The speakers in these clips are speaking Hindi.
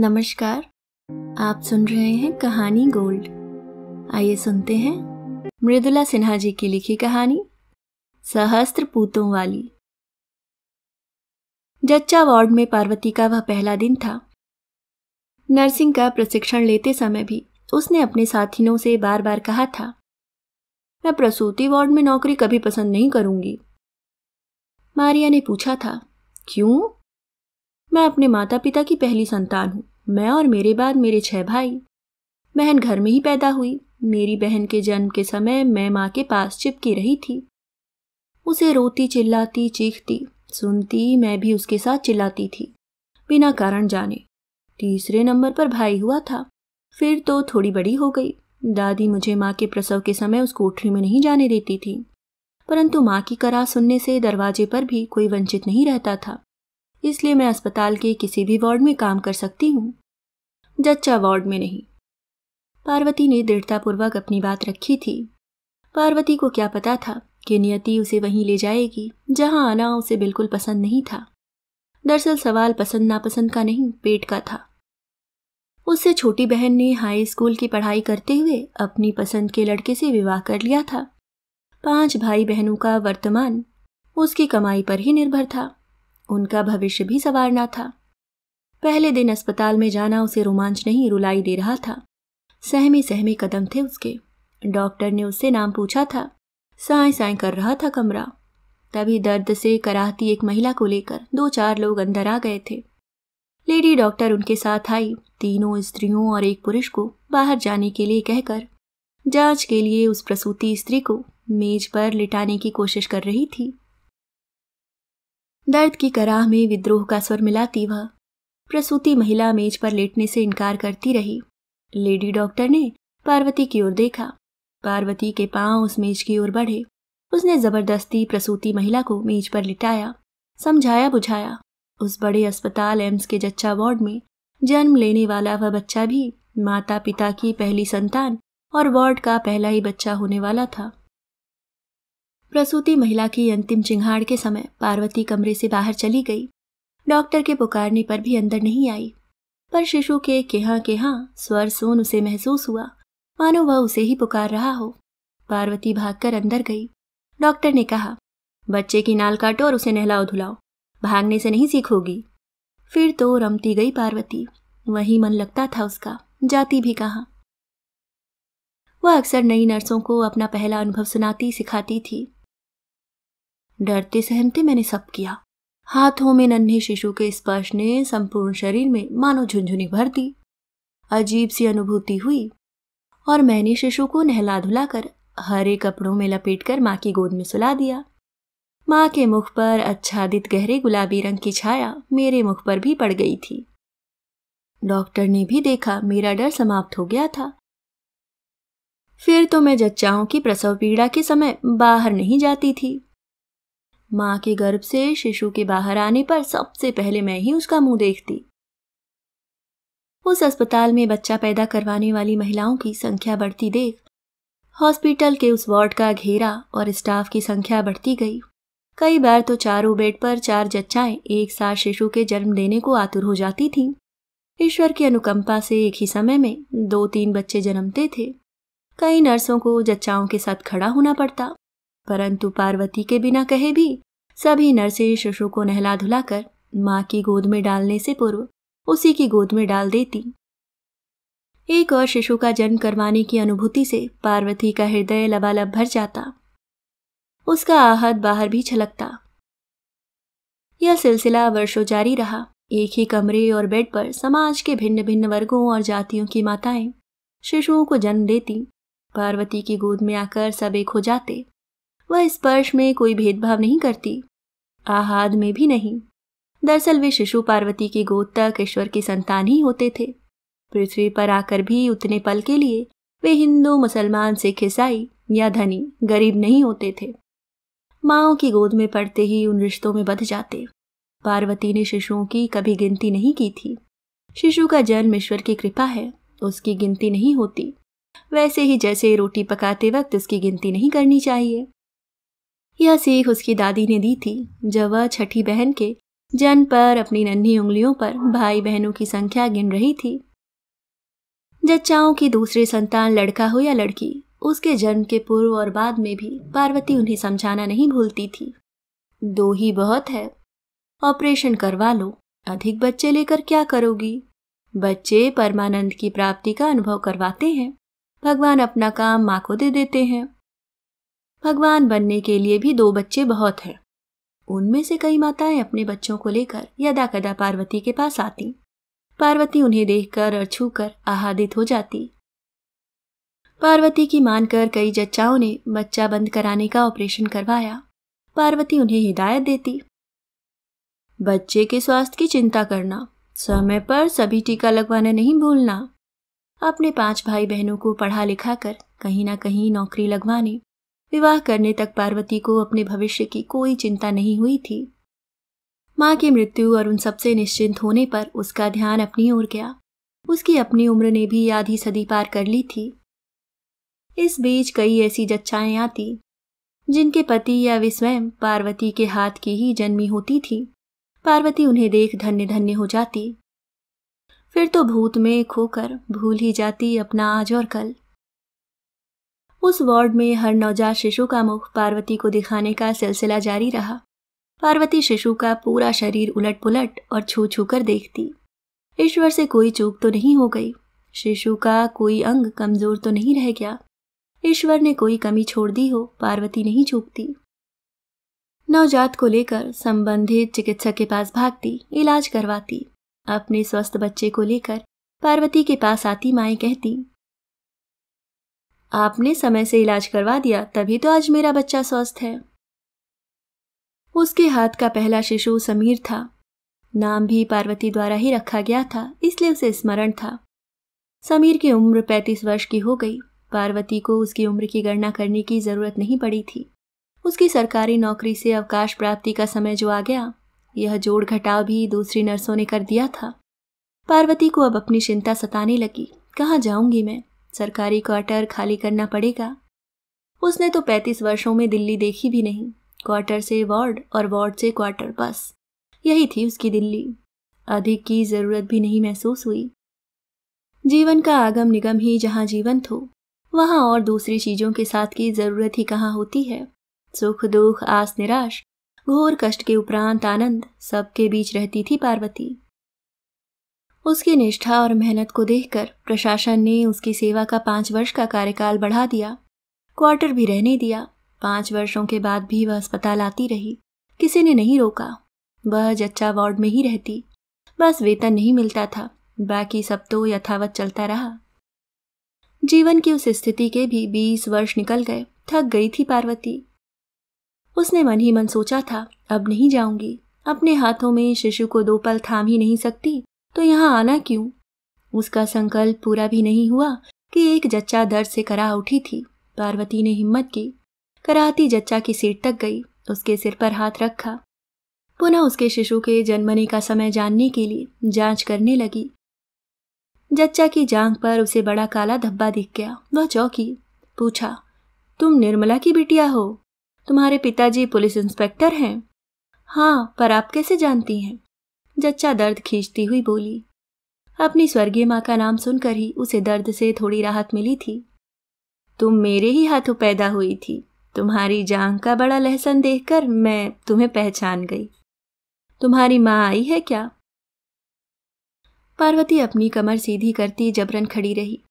नमस्कार आप सुन रहे हैं कहानी गोल्ड आइए सुनते हैं मृदुला सिन्हा जी की लिखी कहानी सहस्त्र पूतों वाली जच्चा वार्ड में पार्वती का वह पहला दिन था नर्सिंग का प्रशिक्षण लेते समय भी उसने अपने साथियों से बार बार कहा था मैं प्रसूति वार्ड में नौकरी कभी पसंद नहीं करूंगी मारिया ने पूछा था क्यों मैं अपने माता पिता की पहली संतान हूँ मैं और मेरे बाद मेरे छह भाई बहन घर में ही पैदा हुई मेरी बहन के जन्म के समय मैं माँ के पास चिपकी रही थी उसे रोती चिल्लाती चीखती सुनती मैं भी उसके साथ चिल्लाती थी बिना कारण जाने तीसरे नंबर पर भाई हुआ था फिर तो थोड़ी बड़ी हो गई दादी मुझे माँ के प्रसव के समय उस कोठरी में नहीं जाने देती थी परंतु माँ की करा सुनने से दरवाजे पर भी कोई वंचित नहीं रहता था इसलिए मैं अस्पताल के किसी भी वार्ड में काम कर सकती हूँ जच्चा वार्ड में नहीं पार्वती ने दृढ़तापूर्वक अपनी बात रखी थी पार्वती को क्या पता था कि नियति उसे वहीं ले जाएगी जहां आना उसे बिल्कुल पसंद नहीं था दरअसल सवाल पसंद नापसंद का नहीं पेट का था उससे छोटी बहन ने हाई स्कूल की पढ़ाई करते हुए अपनी पसंद के लड़के से विवाह कर लिया था पांच भाई बहनों का वर्तमान उसकी कमाई पर ही निर्भर था उनका भविष्य भी संवारना था पहले दिन अस्पताल में जाना उसे रोमांच नहीं रुलाई दे रहा था सहमे सहमे कदम थे उसके डॉक्टर ने उससे नाम पूछा था साय साय कर रहा था कमरा तभी दर्द से कराहती एक महिला को लेकर दो चार लोग अंदर आ गए थे लेडी डॉक्टर उनके साथ आई तीनों स्त्रियों और एक पुरुष को बाहर जाने के लिए कहकर जांच के लिए उस प्रसूति स्त्री को मेज पर लिटाने की कोशिश कर रही थी दर्द की कराह में विद्रोह का स्वर मिलाती वह प्रसूति महिला मेज पर लेटने से इनकार करती रही लेडी डॉक्टर ने पार्वती की ओर देखा पार्वती के पांव उस मेज की ओर बढ़े उसने जबरदस्ती प्रसूति महिला को मेज पर लिटाया समझाया बुझाया उस बड़े अस्पताल एम्स के जच्चा वार्ड में जन्म लेने वाला वह बच्चा भी माता पिता की पहली संतान और वार्ड का पहला ही बच्चा होने वाला था प्रसूति महिला की अंतिम चिंघाड़ के समय पार्वती कमरे से बाहर चली गई डॉक्टर के पुकारने पर भी अंदर नहीं आई पर शिशु के केहा केहा स्वर सोन उसे महसूस हुआ मानो वह उसे ही पुकार रहा हो पार्वती भागकर अंदर गई डॉक्टर ने कहा बच्चे की नाल काटो और उसे नहलाओ धुलाओ भागने से नहीं सीखोगी फिर तो रमती गई पार्वती वही मन लगता था उसका जाती भी कहा वह अक्सर नई नर्सों को अपना पहला अनुभव सुनाती सिखाती थी डरते सहमते मैंने सब किया हाथों में नन्हे शिशु के स्पर्श ने संपूर्ण शरीर में मानो झुंझुनी भर दी अजीब सी अनुभूति हुई और मैंने शिशु को नहला धुलाकर हरे कपड़ों में लपेटकर माँ की गोद में सुला दिया माँ के मुख पर अच्छादित गहरे गुलाबी रंग की छाया मेरे मुख पर भी पड़ गई थी डॉक्टर ने भी देखा मेरा डर समाप्त हो गया था फिर तो मैं जच्चाओं की प्रसव पीड़ा के समय बाहर नहीं जाती थी माँ के गर्भ से शिशु के बाहर आने पर सबसे पहले मैं ही उसका मुंह देखती उस अस्पताल में बच्चा पैदा करवाने वाली महिलाओं की संख्या बढ़ती देख हॉस्पिटल के उस वार्ड का घेरा और स्टाफ की संख्या बढ़ती गई कई बार तो चारों बेड पर चार जच्चाएं एक साथ शिशु के जन्म देने को आतुर हो जाती थीं। ईश्वर की अनुकंपा से एक ही समय में दो तीन बच्चे जन्मते थे कई नर्सों को जच्चाओं के साथ खड़ा होना पड़ता परंतु पार्वती के बिना कहे भी सभी नर्सें शिशु को नहला धुलाकर माँ की गोद में डालने से पूर्व उसी की गोद में डाल देती एक और शिशु का जन्म करवाने की अनुभूति से पार्वती का हृदय लबालब भर जाता उसका आहत बाहर भी छलकता यह सिलसिला वर्षों जारी रहा एक ही कमरे और बेड पर समाज के भिन्न भिन्न वर्गों और जातियों की माताएं शिशुओं को जन्म देती पार्वती की गोद में आकर सब एक हो जाते वह स्पर्श में कोई भेदभाव नहीं करती आहाद में भी नहीं दरअसल वे शिशु पार्वती की गोद तक ईश्वर की संतान ही होते थे पृथ्वी पर आकर भी उतने पल के लिए वे हिंदू मुसलमान सिख ईसाई या धनी गरीब नहीं होते थे माओ की गोद में पड़ते ही उन रिश्तों में बध जाते पार्वती ने शिशुओं की कभी गिनती नहीं की थी शिशु का जन्म ईश्वर की कृपा है उसकी गिनती नहीं होती वैसे ही जैसे रोटी पकाते वक्त उसकी गिनती नहीं करनी चाहिए यह सीख उसकी दादी ने दी थी जब वह छठी बहन के जन पर अपनी नन्ही उंगलियों पर भाई बहनों की संख्या गिन रही थी जच्चाओं की दूसरी संतान लड़का हो या लड़की उसके जन्म के पूर्व और बाद में भी पार्वती उन्हें समझाना नहीं भूलती थी दो ही बहुत है ऑपरेशन करवा लो अधिक बच्चे लेकर क्या करोगी बच्चे परमानंद की प्राप्ति का अनुभव करवाते हैं भगवान अपना काम माँ को दे देते हैं भगवान बनने के लिए भी दो बच्चे बहुत हैं उनमें से कई माताएं अपने बच्चों को लेकर यदा कदा पार्वती के पास आती पार्वती उन्हें देखकर और छूकर आहादित हो जाती पार्वती की मानकर कई जच्चाओं ने बच्चा बंद कराने का ऑपरेशन करवाया पार्वती उन्हें हिदायत देती बच्चे के स्वास्थ्य की चिंता करना समय पर सभी टीका लगवाना नहीं भूलना अपने पांच भाई बहनों को पढ़ा लिखा कर कहीं ना कहीं नौकरी लगवाने विवाह करने तक पार्वती को अपने भविष्य की कोई चिंता नहीं हुई थी माँ की मृत्यु और उन सबसे निश्चिंत होने पर उसका ध्यान अपनी ओर गया उसकी अपनी उम्र ने भी आधी सदी पार कर ली थी इस बीच कई ऐसी जच्चाएं आती जिनके पति या वे स्वयं पार्वती के हाथ की ही जन्मी होती थी पार्वती उन्हें देख धन्य धन्य हो जाती फिर तो भूत में खोकर भूल ही जाती अपना आज और कल उस वार्ड में हर नवजात शिशु का मुख पार्वती को दिखाने का सिलसिला जारी रहा पार्वती शिशु का पूरा शरीर उलट पुलट और छू छू कर देखती ईश्वर से कोई चूक तो नहीं हो गई शिशु का कोई अंग कमजोर तो नहीं रह गया ईश्वर ने कोई कमी छोड़ दी हो पार्वती नहीं चूकती नवजात को लेकर संबंधित चिकित्सक के पास भागती इलाज करवाती अपने स्वस्थ बच्चे को लेकर पार्वती के पास आती माए कहती आपने समय से इलाज करवा दिया तभी तो आज मेरा बच्चा स्वस्थ है उसके हाथ का पहला शिशु समीर था नाम भी पार्वती द्वारा ही रखा गया था इसलिए उसे स्मरण था समीर की उम्र पैंतीस वर्ष की हो गई पार्वती को उसकी उम्र की गणना करने की जरूरत नहीं पड़ी थी उसकी सरकारी नौकरी से अवकाश प्राप्ति का समय जो आ गया यह जोड़ घटाव भी दूसरी नर्सों ने कर दिया था पार्वती को अब अपनी चिंता सताने लगी कहाँ जाऊंगी मैं सरकारी क्वार्टर खाली करना पड़ेगा उसने तो पैंतीस वर्षों में दिल्ली देखी भी नहीं क्वार्टर से वार्ड और वार्ड से क्वार्टर बस यही थी उसकी दिल्ली अधिक की जरूरत भी नहीं महसूस हुई जीवन का आगम निगम ही जहां जीवंत हो वहां और दूसरी चीजों के साथ की जरूरत ही कहाँ होती है सुख दुख आस निराश घोर कष्ट के उपरांत आनंद सबके बीच रहती थी पार्वती उसकी निष्ठा और मेहनत को देखकर प्रशासन ने उसकी सेवा का पांच वर्ष का कार्यकाल बढ़ा दिया क्वार्टर भी रहने दिया पांच वर्षों के बाद भी वह अस्पताल आती रही किसी ने नहीं रोका वह जच्चा वार्ड में ही रहती बस वेतन नहीं मिलता था बाकी सब तो यथावत चलता रहा जीवन की उस स्थिति के भी बीस वर्ष निकल गए थक गई थी पार्वती उसने मन ही मन सोचा था अब नहीं जाऊंगी अपने हाथों में शिशु को दो पल थाम ही नहीं सकती तो यहाँ आना क्यों उसका संकल्प पूरा भी नहीं हुआ कि एक जच्चा दर्द से करा उठी थी पार्वती ने हिम्मत की कराहती जच्चा की सीट तक गई उसके सिर पर हाथ रखा पुनः उसके शिशु के जन्मने का समय जानने के लिए जांच करने लगी जच्चा की जांग पर उसे बड़ा काला धब्बा दिख गया वह चौकी पूछा तुम निर्मला की बिटिया हो तुम्हारे पिताजी पुलिस इंस्पेक्टर हैं हाँ पर आप कैसे जानती हैं जच्चा दर्द खींचती हुई बोली अपनी स्वर्गीय माँ का नाम सुनकर ही उसे दर्द से थोड़ी राहत मिली थी तुम मेरे ही हाथों पैदा हुई थी तुम्हारी जांग का बड़ा लहसन देखकर मैं तुम्हें पहचान गई तुम्हारी माँ आई है क्या पार्वती अपनी कमर सीधी करती जबरन खड़ी रही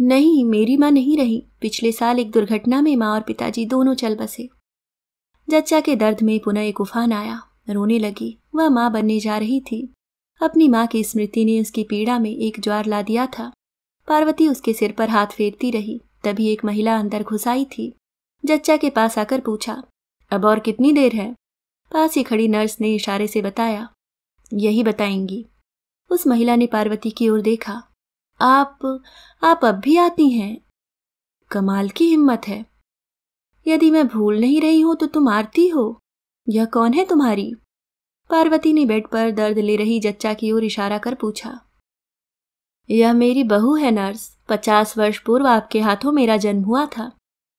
नहीं मेरी माँ नहीं रही पिछले साल एक दुर्घटना में माँ और पिताजी दोनों चल बसे जच्चा के दर्द में पुनः एक उफान आया रोने लगी वह माँ बनने जा रही थी अपनी माँ की स्मृति ने उसकी पीड़ा में एक ज्वार ला दिया था पार्वती उसके सिर पर हाथ फेरती रही तभी एक महिला अंदर घुस आई थी जच्चा के पास आकर पूछा अब और कितनी देर है पास ही खड़ी नर्स ने इशारे से बताया यही बताएंगी उस महिला ने पार्वती की ओर देखा आप आप अब भी आती हैं कमाल की हिम्मत है यदि मैं भूल नहीं रही हूं तो तुम आरती हो यह कौन है तुम्हारी पार्वती ने बेड पर दर्द ले रही जच्चा की ओर इशारा कर पूछा यह मेरी बहू है नर्स पचास वर्ष पूर्व आपके हाथों मेरा जन्म हुआ था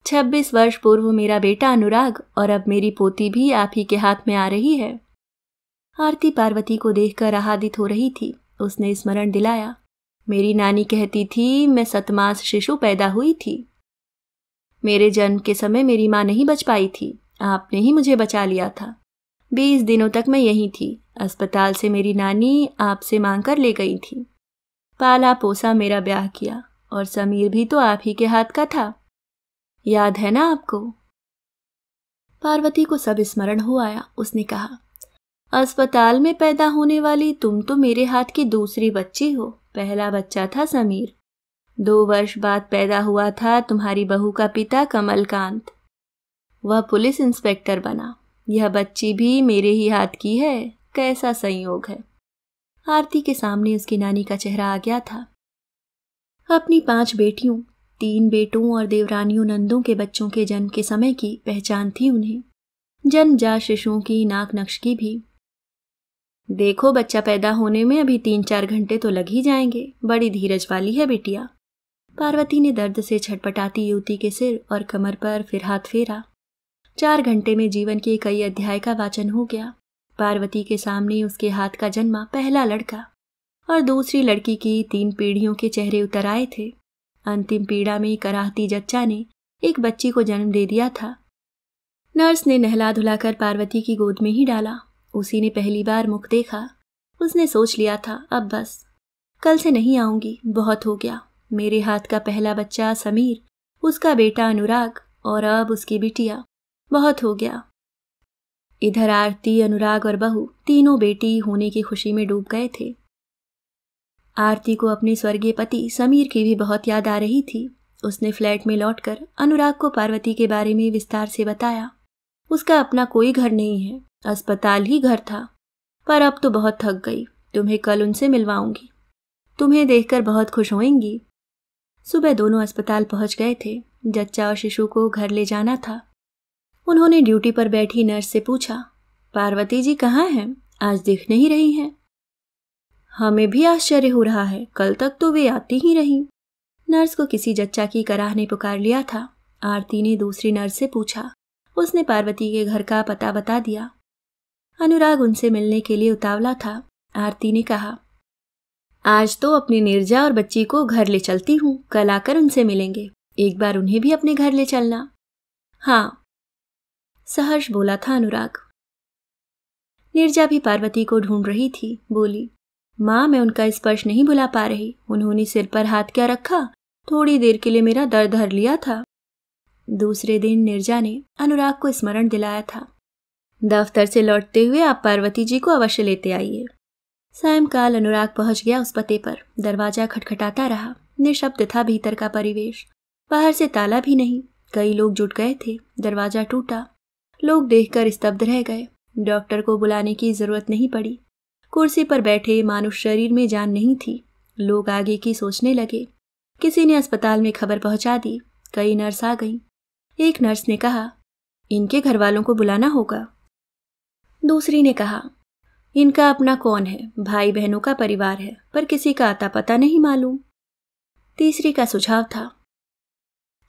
छब्बीस वर्ष पूर्व मेरा बेटा अनुराग और अब मेरी पोती भी आप ही के हाथ में आ रही है आरती पार्वती को देखकर आहादित हो रही थी उसने स्मरण दिलाया मेरी नानी कहती थी मैं सतमास शिशु पैदा हुई थी मेरे जन्म के समय मेरी माँ नहीं बच पाई थी आपने ही मुझे बचा लिया था बीस दिनों तक मैं यहीं थी अस्पताल से मेरी नानी आपसे मांग कर ले गई थी पाला पोसा मेरा ब्याह किया और समीर भी तो आप ही के हाथ का था याद है ना आपको पार्वती को सब स्मरण हो आया उसने कहा अस्पताल में पैदा होने वाली तुम तो मेरे हाथ की दूसरी बच्ची हो पहला बच्चा था समीर दो वर्ष बाद पैदा हुआ था तुम्हारी बहू का पिता कमलकांत वह पुलिस इंस्पेक्टर बना यह बच्ची भी मेरे ही हाथ की है कैसा संयोग है आरती के सामने उसकी नानी का चेहरा आ गया था अपनी पांच बेटियों तीन बेटों और देवरानियों नंदों के बच्चों के जन्म के समय की पहचान थी उन्हें जन्म जा शिशुओं की नाक नक्श की भी देखो बच्चा पैदा होने में अभी तीन चार घंटे तो लग ही जाएंगे बड़ी धीरज वाली है बेटिया पार्वती ने दर्द से छटपटाती युवती के सिर और कमर पर फिर हाथ फेरा चार घंटे में जीवन के कई अध्याय का वाचन हो गया पार्वती के सामने उसके हाथ का जन्मा पहला लड़का और दूसरी लड़की की तीन पीढ़ियों के चेहरे उतर आए थे अंतिम पीड़ा में कराहती जच्चा ने एक बच्ची को जन्म दे दिया था नर्स ने नहला धुलाकर पार्वती की गोद में ही डाला उसी ने पहली बार मुख देखा उसने सोच लिया था अब बस कल से नहीं आऊंगी बहुत हो गया मेरे हाथ का पहला बच्चा समीर उसका बेटा अनुराग और अब उसकी बिटिया बहुत हो गया इधर आरती अनुराग और बहु तीनों बेटी होने की खुशी में डूब गए थे आरती को अपने स्वर्गीय पति समीर की भी बहुत याद आ रही थी उसने फ्लैट में लौटकर अनुराग को पार्वती के बारे में विस्तार से बताया उसका अपना कोई घर नहीं है अस्पताल ही घर था पर अब तो बहुत थक गई तुम्हें कल उनसे मिलवाऊंगी तुम्हें देखकर बहुत खुश होएंगी सुबह दोनों अस्पताल पहुंच गए थे जच्चा और शिशु को घर ले जाना था उन्होंने ड्यूटी पर बैठी नर्स से पूछा पार्वती जी कहाँ हैं आज दिख नहीं रही हैं हमें भी आश्चर्य हो रहा है कल तक तो वे आती ही रहीं नर्स को किसी जच्चा की कराह ने पुकार लिया था आरती ने दूसरी नर्स से पूछा उसने पार्वती के घर का पता बता दिया अनुराग उनसे मिलने के लिए उतावला था आरती ने कहा आज तो अपनी निर्जा और बच्ची को घर ले चलती हूँ कल आकर उनसे मिलेंगे एक बार उन्हें भी अपने घर ले चलना हाँ सहर्ष बोला था अनुराग निर्जा भी पार्वती को ढूंढ रही थी बोली माँ मैं उनका स्पर्श नहीं भुला पा रही उन्होंने सिर पर हाथ क्या रखा थोड़ी देर के लिए मेरा दर्द हर लिया था दूसरे दिन निर्जा ने अनुराग को स्मरण दिलाया था दफ्तर से लौटते हुए आप पार्वती जी को अवश्य लेते आइए सायंकाल अनुराग पहुंच गया उस पते पर दरवाजा खटखटाता रहा निशब्द था भीतर का परिवेश बाहर से ताला भी नहीं कई लोग जुट गए थे दरवाजा टूटा लोग देखकर स्तब्ध रह गए डॉक्टर को बुलाने की जरूरत नहीं पड़ी कुर्सी पर बैठे मानव शरीर में जान नहीं थी लोग आगे की सोचने लगे किसी ने अस्पताल में खबर पहुंचा दी कई नर्स आ गईं एक नर्स ने कहा इनके घर वालों को बुलाना होगा दूसरी ने कहा इनका अपना कौन है भाई बहनों का परिवार है पर किसी का आता पता नहीं मालूम तीसरी का सुझाव था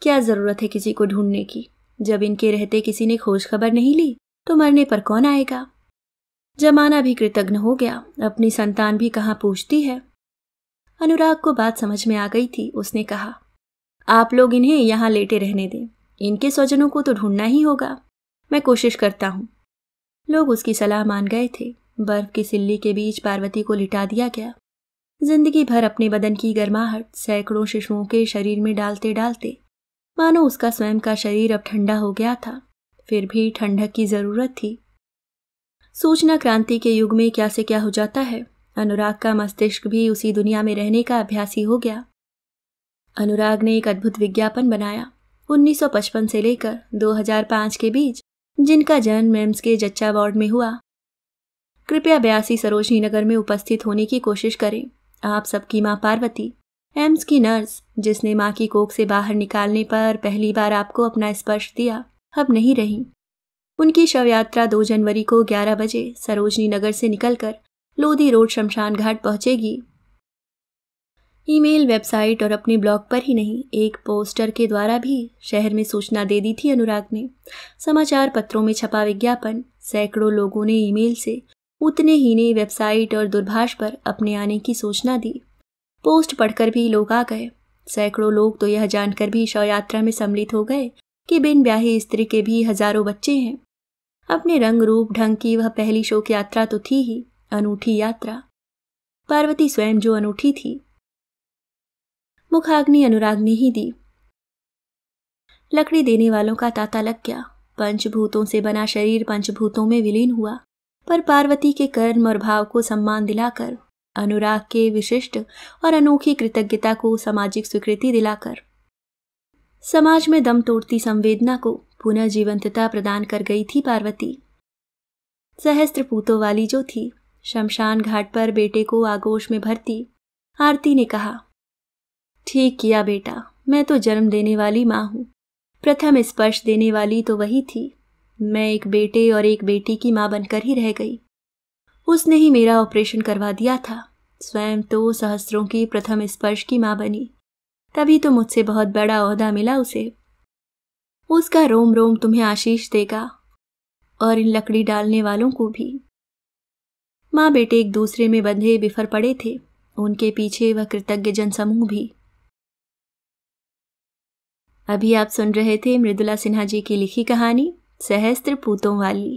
क्या ज़रूरत है किसी को ढूंढने की जब इनके रहते किसी ने खोज खबर नहीं ली तो मरने पर कौन आएगा जमाना भी कृतज्ञ हो गया अपनी संतान भी कहाँ पूछती है अनुराग को बात समझ में आ गई थी उसने कहा आप लोग इन्हें यहाँ लेटे रहने दें इनके स्वजनों को तो ढूंढना ही होगा मैं कोशिश करता हूँ लोग उसकी सलाह मान गए थे बर्फ की सिल्ली के बीच पार्वती को लिटा दिया गया जिंदगी भर अपने बदन की गर्माहट सैकड़ों शिशुओं के शरीर में डालते डालते मानो उसका स्वयं का शरीर अब ठंडा हो गया था फिर भी ठंडक की जरूरत थी सूचना क्रांति के युग में क्या से क्या हो जाता है अनुराग का मस्तिष्क भी उसी दुनिया में रहने का अभ्यासी हो गया अनुराग ने एक अद्भुत विज्ञापन बनाया 1955 से लेकर 2005 के बीच जिनका जन्म एम्स के जच्चा वार्ड में हुआ कृपया बयासी सरोजनी नगर में उपस्थित होने की कोशिश करें आप सबकी माँ पार्वती एम्स की नर्स जिसने माँ की कोख से बाहर निकालने पर पहली बार आपको अपना स्पर्श दिया अब नहीं रही उनकी शव यात्रा दो जनवरी को ग्यारह बजे सरोजनी नगर से निकलकर लोधी रोड शमशान घाट पहुंचेगी ईमेल वेबसाइट और अपने ब्लॉग पर ही नहीं एक पोस्टर के द्वारा भी शहर में सूचना दे दी थी अनुराग ने समाचार पत्रों में छपा विज्ञापन सैकड़ों लोगों ने ईमेल से उतने ही ने वेबसाइट और दूरभाष पर अपने आने की सूचना दी पोस्ट पढ़कर भी लोग आ गए सैकड़ों लोग तो यह जानकर भी शव यात्रा में सम्मिलित हो गए कि बिन ब्याही स्त्री के भी हजारों बच्चे हैं अपने रंग रूप ढंग की वह पहली शोक यात्रा तो थी ही अनूठी यात्रा पार्वती स्वयं जो अनूठी थी मुखाग्नि अनुराग्नि ही दी लकड़ी देने वालों का ताता लग गया पंचभूतों से बना शरीर पंचभूतों में विलीन हुआ पर पार्वती के कर्म और भाव को सम्मान दिलाकर अनुराग के विशिष्ट और अनोखी कृतज्ञता को सामाजिक स्वीकृति दिलाकर समाज में दम तोड़ती संवेदना को पुनः जीवंतता प्रदान कर गई थी पार्वती सहस्त्र पूतों वाली जो थी शमशान घाट पर बेटे को आगोश में भरती आरती ने कहा ठीक किया बेटा मैं तो जन्म देने वाली माँ हूं प्रथम स्पर्श देने वाली तो वही थी मैं एक बेटे और एक बेटी की माँ बनकर ही रह गई उसने ही मेरा ऑपरेशन करवा दिया था स्वयं तो सहस्त्रों की प्रथम स्पर्श की माँ बनी तभी तो मुझसे बहुत बड़ा अहदा मिला उसे उसका रोम रोम तुम्हें आशीष देगा और इन लकड़ी डालने वालों को भी माँ बेटे एक दूसरे में बंधे बिफर पड़े थे उनके पीछे वह कृतज्ञ जनसमूह भी अभी आप सुन रहे थे मृदुला सिन्हा जी की लिखी कहानी सहस्त्र पूतों वाली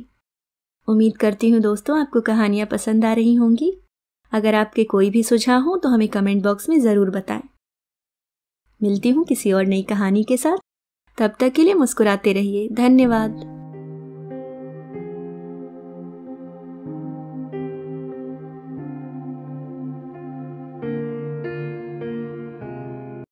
उम्मीद करती हूँ दोस्तों आपको कहानियाँ पसंद आ रही होंगी अगर आपके कोई भी सुझाव हो तो हमें कमेंट बॉक्स में ज़रूर बताएं मिलती हूँ किसी और नई कहानी के साथ तब तक के लिए मुस्कुराते रहिए धन्यवाद